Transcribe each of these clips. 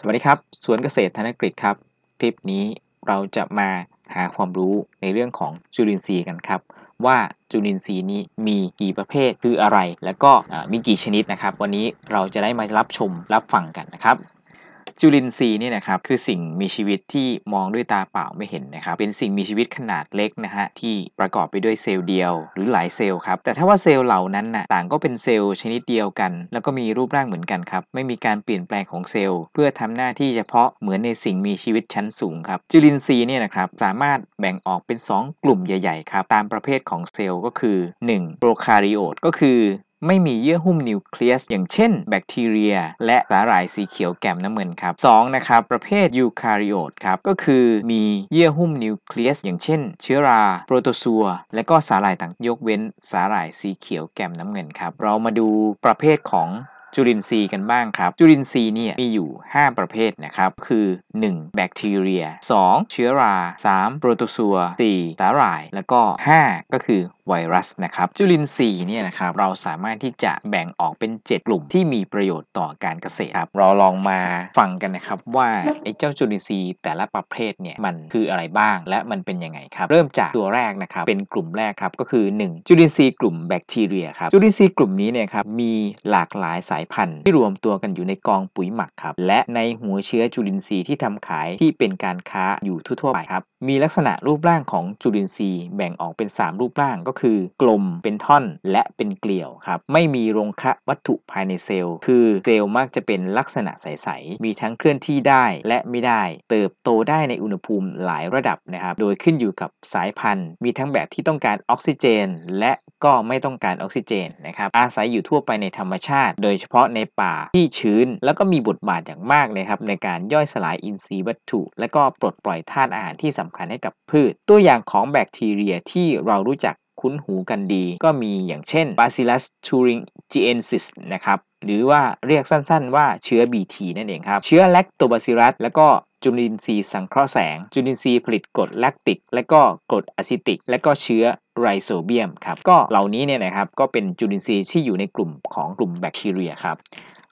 สวัสดีครับ สวนเกษตรธนกฤษครับ คลิปนี้เราจะมาหาความรู้ในเรื่องของจุลินทรีย์กันครับ ว่าจุลินทรีย์นี้มีกี่ประเภทคืออะไร แล้วก็มีกี่ชนิดนะครับ วันนี้เราจะได้มารับชมรับฟังกันนะครับจุลินทรีย์นี่นะครับ คือสิ่งมีชีวิตที่มองด้วยตาเปล่าไม่เห็นนะครับเป็นสิ่งมีชีวิตขนาดเล็กนะฮะที่ประกอบไปด้วยเซลล์เดียว หรือหลายเซลล์ครับแต่ถ้าว่าเซลล์เหล่านั้นนะ่ะต่างก็เป็นเซลล์ชนิดเดียวกัน แล้วก็มีรูปร่างเหมือนกันครับ ไม่มีการเปลี่ยนแปลงของเซลล์ เพื่อทำหน้าที่เฉพาะเหมือนในสิ่งมีชีวิตชั้นสูงครับจุลินทรีย์เนี่ยนะครับสามารถแบ่งออกเป็น 2 กลุ่มใหญ่ๆครับตามประเภทของเซลล์ก็คือ 1. โปรคาริโอตก็คือไม่มีเยื่อหุ้มนิวเคลียส อย่างเช่นแบคทีเรีย และสาหร่ายสีเขียวแกมน้ำเงินครับ 2. นะครับประเภทยูคาริโอตครับก็คือมีเยื่อหุ้มนิวเคลียส อย่างเช่น เชื้อราโปรโตซัว และก็สาหร่ายต่างยกเว้น สาหร่ายสีเขียวแกมน้ำเงินครับ เรามาดูประเภทของจุลินทรีย์กันบ้างครับ จุลินทรีย์เนี่ยมีอยู่ 5 ประเภทนะครับ คือ 1. แบคทีเรีย 2. เชื้อรา 3. โปรโตซัว 4. สาหร่ายแล้วก็ 5 ก็คือไวรัสนะครับ จุลินทรีย์เนี่ยนะครับ เราสามารถที่จะแบ่งออกเป็น 7 กลุ่มที่มีประโยชน์ต่อการเกษตรครับ เราลองมาฟังกันนะครับว่า ไอ้เจ้าจุลินทรีย์แต่ละประเภทเนี่ย มันคืออะไรบ้างและมันเป็นยังไงครับเริ่มจากตัวแรกนะครับเป็นกลุ่มแรกครับก็คือ 1 จุลินทรีย์กลุ่มแบคทีเรียครับจุลินทรีย์กลุ่มนี้เนี่ยครับมีหลากหลายสายายพันธุ์ที่รวมตัวกันอยู่ในกองปุ๋ยหมักครับ และในหัวเชื้อจุลินทรีย์ที่ทำขายที่เป็นการค้าอยู่ทั่วไปครับ มีลักษณะรูปร่างของจุลินทรีย์แบ่งออกเป็น 3 รูปร่างก็คือกลม เป็นท่อน และเป็นเกลียวครับ ไม่มีโรงคะวัตถุภายในเซลล์ คือเกลียวมักจะเป็นลักษณะใส ๆ มีทั้งเคลื่อนที่ได้ และไม่ได้ เติบโตได้ในอุณหภูมิหลายระดับนะครับ โดยขึ้นอยู่กับสายพันธุ์ มีทั้งแบบที่ต้องการออกซิเจน และก็ไม่ต้องการออกซิเจนนะครับอาศัยอยู่ทั่วไปในธรรมชาติ โดยเฉพาะในป่าที่ชื้นแล้วก็มีบทบาทอย่างมากนะครับในการย่อยสลายอินทรีย์วัตถุ และก็ปลดปล่อยธาตุอาหารที่สำคัญให้กับพืช ตัวอย่างของแบคทีเรียที่เรารู้จักคุ้นหูกันดีก็มีอย่างเช่น Bacillus thuringiensis นะครับหรือว่าเรียกสั้นๆว่าเชื้อ BT นั่นเองครับเชื้อแลคโตบาซิลัสแล้วก็จุลินทรีย์สังเคราะห์แสง จุลินทรีย์ผลิตกรดแลคติก และก็กรดอะซิติก และก็เชื้อไรโซเบียมครับก็เหล่านี้เนี่ยนะครับก็เป็นจุลินทรีย์ที่อยู่ในกลุ่มของกลุ่มแบคทีเรียครับ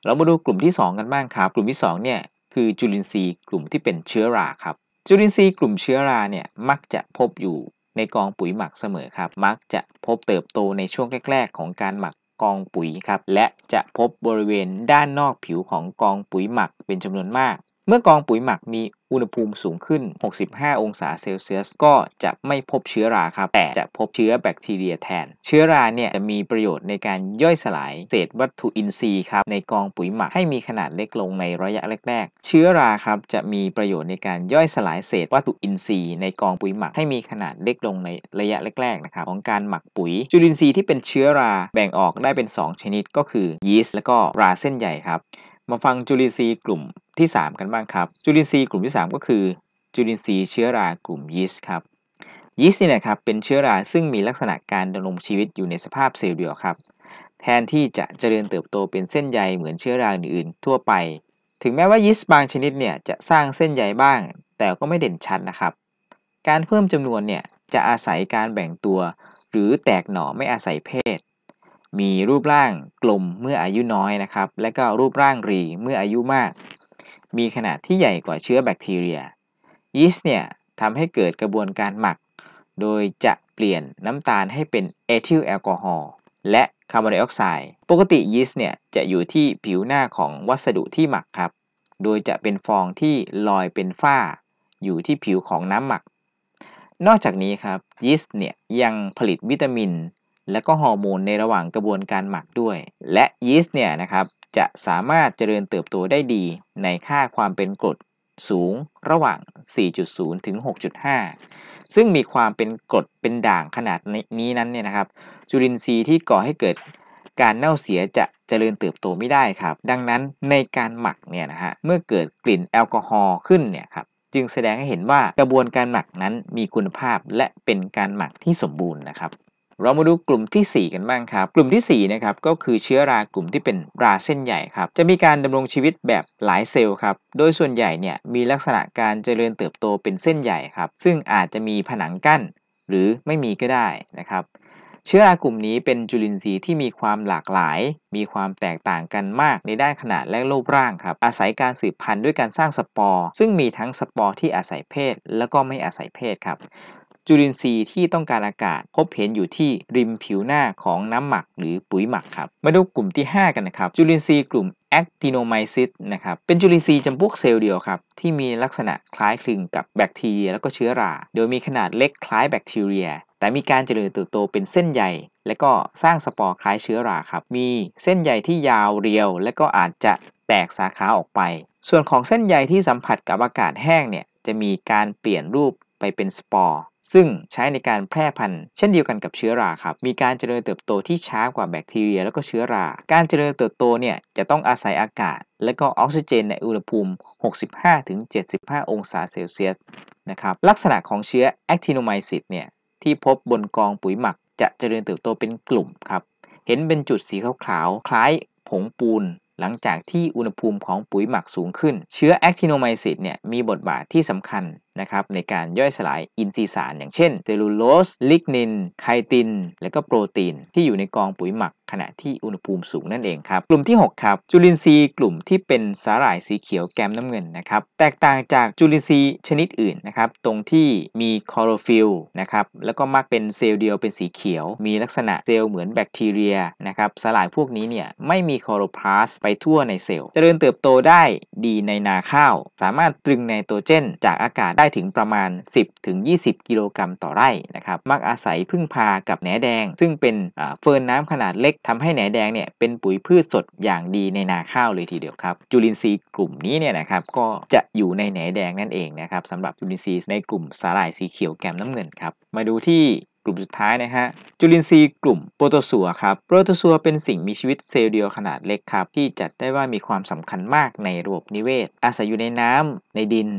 เรามาดูกลุ่มที่2กันบ้างครับกลุ่มที่2เนี่ยคือจุลินทรีย์กลุ่มที่เป็นเชื้อราครับ จุลินทรีย์กลุ่มเชื้อราเนี่ยมักจะพบอยู่ในกองปุ๋ยหมักเสมอครับ มักจะพบเติบโตในช่วงแรกๆ ของการหมักกองปุ๋ยครับและจะพบบริเวณด้านนอกผิวของกองปุ๋ยหมักเป็นจำนวนมากเมื่อกองปุ๋ยหมักมีอุณหภูมิสูงขึ้น 65 องศาเซลเซียส ก็จะไม่พบเชื้อราครับ แต่จะพบเชื้อแบคทีเรียแทน เชื้อราเนี่ยจะมีประโยชน์ในการย่อยสลายเศษวัตถุอินทรีย์ครับ ในกองปุ๋ยหมักให้มีขนาดเล็กลงในระยะแรกๆเชื้อราครับจะมีประโยชน์ในการย่อยสลายเศษวัตถุอินทรีย์ ในกองปุ๋ยหมักให้มีขนาดเล็กลงในระยะแรกๆนะครับของการหมักปุ๋ย จุลินทรีย์ที่เป็นเชื้อราแบ่งออกได้เป็น 2 ชนิดก็คือยีสต์และก็ราเส้นใหญ่ครับ มาฟังจุลินทรีย์กลุ่มที่ 3 กันบ้างครับจุลินทรีย์กลุ่มที่ 3 ก็คือจุลินทรีย์เชื้อรากลุ่มยีสต์ครับยีสต์นี่นะครับเป็นเชื้อราซึ่งมีลักษณะการดำรงชีวิตอยู่ในสภาพเซลล์เดียวครับแทนที่จะเจริญเติบโตเป็นเส้นใยเหมือนเชื้อราอื่นๆ ทั่วไป ถึงแม้ว่ายีสต์บางชนิดเนี่ยจะสร้างเส้นใยบ้าง แต่ก็ไม่เด่นชัดนะครับ การเพิ่มจำนวนเนี่ยจะอาศัยการแบ่งตัว หรือแตกหน่อไม่อาศัยเพศ มีรูปร่าง กลมเมื่ออายุน้อยนะครับและก็รูปร่างรีเมื่ออายุมากมีขนาดที่ใหญ่กว่าเชื้อแบคทีเรีย ยีสต์เนี่ยทำให้เกิดกระบวนการหมัก โดยจะเปลี่ยนน้ำตาลให้เป็นเอทิลแอลกอฮอล์และคาร์บอนไดออกไซด์ ปกติยีสต์เนี่ยจะอยู่ที่ผิวหน้าของวัสดุที่หมักครับ โดยจะเป็นฟองที่ลอยเป็นฝ้า อยู่ที่ผิวของน้ำหมัก นอกจากนี้ครับยีสต์เนี่ยยังผลิตวิตามิน และก็ฮอร์โมนในระหว่างกระบวนการหมักด้วย และยีสต์เนี่ยนะครับจะสามารถเจริญเติบโตได้ดี ในค่าความเป็นกรดสูงระหว่าง 4.0 ถึง 6.5 ซึ่งมีความเป็นกรดเป็นด่างขนาดนี้นั้นเนี่ยนะครับ จุลินทรีย์ที่ก่อให้เกิด การเน่าเสียจะเจริญเติบโตไม่ได้ครับ ดังนั้นในการหมักเนี่ยนะฮะ เมื่อเกิดกลิ่นแอลกอฮอล์ขึ้นเนี่ยครับ จึงแสดงให้เห็นว่ากระบวนการหมักนั้นมีคุณภาพและเป็นการหมักที่สมบูรณ์นะครับเรามาดูกลุ่มที่ 4 กันบ้างครับกลุ่มที่4นะครับ ก็คือเชื้อรากลุ่มที่เป็นราเส้นใหญ่ครับจะมีการดำรงชีวิตแบบหลายเซลล์ครับโดยส่วนใหญ่เนี่ยมีลักษณะการเจริญเติบโตเป็นเส้นใหญ่ครับซึ่งอาจจะมีผนังกั้นหรือไม่มีก็ได้นะครับ เชื้อรากลุ่มนี้เป็นจุลินทรีย์ที่มีความหลากหลาย มีความแตกต่างกันมากในด้านขนาดและรูปร่างครับอาศัยการสืบพันธุ์ด้วยการสร้างสปอร์ซึ่งมีทั้งสปอร์ที่อาศัยเพศ และก็ไม่อาศัยเพศครับจุลินทรีย์ที่ต้องการอากาศพบเห็นอยู่ที่ริมผิวหน้าของน้ำหมักหรือปุ๋ยหมักครับมาดูกลุ่มที่ 5 กันนะครับ จุลินทรีย์กลุ่มแอคติโนไมซิสนะครับเป็นจุลินทรีย์จำพวกเซลล์เดียวครับที่มีลักษณะคล้ายคลึงกับแบคทีเรียแล้วก็เชื้อราโดยมีขนาดเล็กคล้ายแบคทีเรีย แต่มีการเจริญเติบโตเป็นเส้นใยและก็สร้างสปอร์คล้ายเชื้อราครับมีเส้นใยที่ยาวเรียว และก็อาจจะแตกสาขาออกไป ส่วนของเส้นใยที่สัมผัสกับอากาศแห้งเนี่ยจะมีการเปลี่ยนรูปไปเป็นสปอร์ซึ่งใช้ในการแพร่พันธุ์เช่นเดียวกันกับเชื้อราครับมีการเจริญเติบโตที่ช้ากว่าแบคทีเรียแล้วก็เชื้อรา การเจริญเติบโตเนี่ยจะต้องอาศัยอากาศ และก็ออกซิเจนในอุณหภูมิ 65-75 องศาเซลเซียสนะครับ ลักษณะของเชื้อแอคทิโนไมซิสเนี่ยที่พบบนกองปุ๋ยหมักจะเจริญเติบโตเป็นกลุ่มครับ เห็นเป็นจุดสีขาวๆ คล้ายผงปูน หลังจากที่อุณหภูมิของปุ๋ยหมักสูงขึ้น เชื้อแอคทิโนไมซิสเนี่ยมีบทบาทที่สำคัญนะครับในการย่อยสลายอินทรีย์สาร อย่างเช่นเซลลูโลสลิกนินไคติน และก็โปรตีน ที่อยู่ในกองปุ๋ยหมักขณะที่อุณหภูมิสูงนั่นเองครับกลุ่มที่6ครับจุลินทรีย์กลุ่มที่เป็นสาหร่ายสีเขียวแกมน้ำเงินนะครับแตกต่างจากจุลินทรีย์ชนิดอื่นนะครับตรงที่มีคลอโรฟิลนะครับแล้วก็มักเป็นเซลล์เดียวเป็นสีเขียว มีลักษณะเซลล์เหมือนแบคทีเรียนะครับสาหร่ายพวกนี้เนี่ยไม่มีคลอโรพลาสไปทั่วในเซลล์เจริญเติบโตได้ดีในนาข้าว สามารถตรึงไนโตรเจนจากอากาศได้ได้ถึงประมาณ 10-20 กิโลกรัมต่อไร่นะครับมักอาศัยพึ่งพากับแหนแดง ซึ่งเป็นเฟิร์นน้ำขนาดเล็ก ทำให้แหนแดงเนี่ยเป็นปุ๋ยพืชสดอย่างดีในนาข้าวเลยทีเดียวครับ จุลินทรีย์กลุ่มนี้เนี่ยนะครับก็จะอยู่ในแหนแดงนั่นเองนะครับสำหรับจุลินทรีย์ในกลุ่มสาหร่ายสีเขียวแกมน้ำเงินครับมาดูที่กลุ่มสุดท้ายนะฮะจุลินทรีย์กลุ่มโปรโตซัวครับโปรโตซัวเป็นสิ่งมีชีวิตเซลล์เดียวขนาดเล็กครับที่จัดได้ว่ามีความสำคัญมากในระบบนิเวศอาศัยอยู่ในน้ำในดิน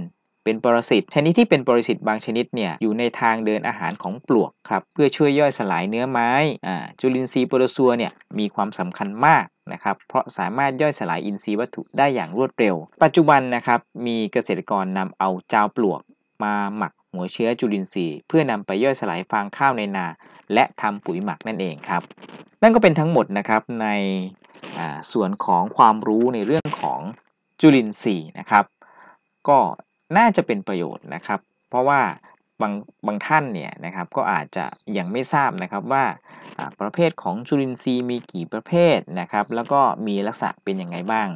เป็นปรสิตชนิดที่เป็นปรสิตบางชนิดเนี่ยอยู่ในทางเดินอาหารของปลวกครับเพื่อช่วยย่อยสลายเนื้อไม้อ่าจุลินทรีย์โปรซัวเนี่ยมีความสำคัญมากนะครับเพราะสามารถย่อยสลายอินทรีย์วัตถุได้อย่างรวดเร็ว ปัจจุบันนะครับมีเกษตรกรนำเอาเจาปลวกมาหมักหัวเชื้อจุลินทรีย์ เพื่อนำไปย่อยสลายฟางข้าวในนา และทำปุ๋ยหมักนั่นเองครับนั่นก็เป็นทั้งหมดนะครับในส่วนของความรู้ในเรื่องของจุลินทรีย์นะครับ ก็น่าจะเป็นประโยชน์นะครับ เพราะว่าบางบางท่านเนี่ยนะครับก็อาจจะยังไม่ทราบนะครับว่าประเภทของจุลินทรีย์มีกี่ประเภทนะครับแล้วก็มีลักษณะเป็นยังไงบ้าง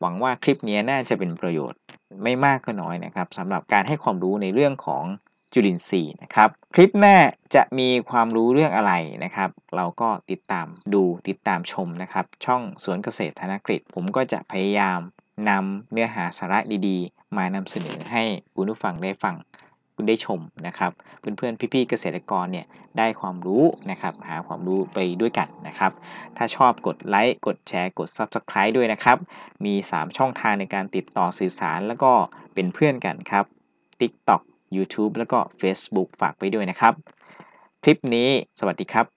หวังว่าคลิปนี้น่าจะเป็นประโยชน์ไม่มากก็น้อยนะครับสำหรับการให้ความรู้ในเรื่องของจุลินทรีย์นะครับ คลิปหน้าจะมีความรู้เรื่องอะไรนะครับ เราก็ติดตามดูติดตามชมนะครับ ช่องสวนเกษตรธนกฤษผมก็จะพยายามนำเนื้อหาสาระดีๆ มานำเสนอให้คุณผู้ฟังได้ฟังคุณได้ชมนะครับ เพื่อนๆพี่ๆเกษตรกรเนี่ย ได้ความรู้นะครับ หาความรู้ไปด้วยกันนะครับ ถ้าชอบกดไลค์ กดแชร์ กด Subscribe ด้วยนะครับ มี 3 ช่องทางในการติดต่อสื่อสารแล้วก็เป็นเพื่อนกันครับ TikTok YouTube แล้วก็ Facebook ฝากไปด้วยนะครับ คลิปนี้สวัสดีครับ